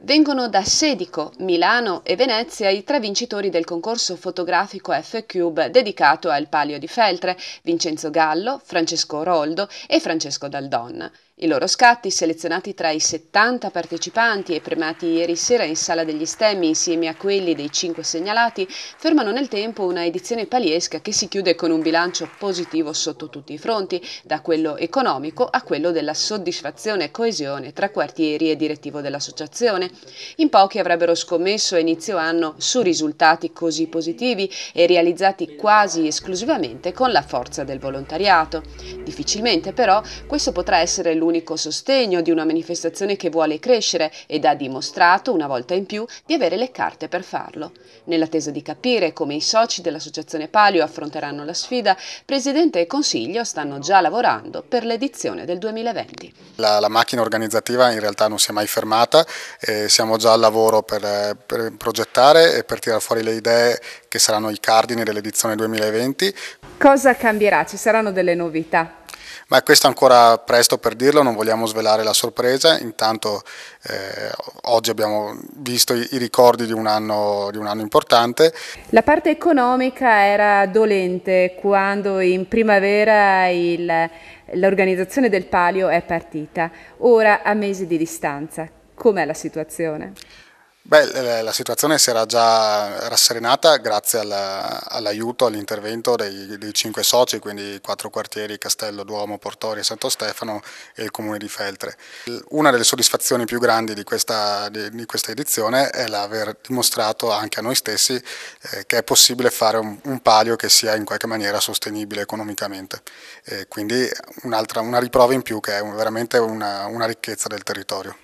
Vengono da Sedico, Milano e Venezia i tre vincitori del concorso fotografico F-Cube dedicato al Palio di Feltre, Vincenzo Gallo, Francesco Roldo e Francesco Daldon. I loro scatti, selezionati tra i 70 partecipanti e premati ieri sera in Sala degli Stemmi insieme a quelli dei cinque segnalati, fermano nel tempo una edizione paliesca che si chiude con un bilancio positivo sotto tutti i fronti, da quello economico a quello della soddisfazione e coesione tra quartieri e direttivo della società associazione. In pochi avrebbero scommesso a inizio anno su risultati così positivi e realizzati quasi esclusivamente con la forza del volontariato. Difficilmente però questo potrà essere l'unico sostegno di una manifestazione che vuole crescere ed ha dimostrato una volta in più di avere le carte per farlo. Nell'attesa di capire come i soci dell'associazione Palio affronteranno la sfida, Presidente e Consiglio stanno già lavorando per l'edizione del 2020. La, la macchina organizzativa in realtà non si è mai fermata, eh, siamo già al lavoro per, per progettare e per tirare fuori le idee che saranno i cardini dell'edizione 2020. Cosa cambierà? Ci saranno delle novità? Ma questo è ancora presto per dirlo, non vogliamo svelare la sorpresa, intanto eh, oggi abbiamo visto i, i ricordi di un, anno, di un, anno, importante. La parte economica era dolente quando in primavera l'organizzazione del palio è partita, ora a mesi di distanza. Com'è la situazione? Beh, la situazione si era già rasserenata grazie all'aiuto, all'intervento dei, dei, cinque soci, quindi i quattro quartieri Castello, Duomo, Portoria, Santo Stefano e il comune di Feltre. Una delle soddisfazioni più grandi di questa, di, di questa edizione è l'aver dimostrato anche a noi stessi eh, che è possibile fare un, un, palio che sia in qualche maniera sostenibile economicamente. E quindi una riprova in più che è veramente una, una ricchezza del territorio.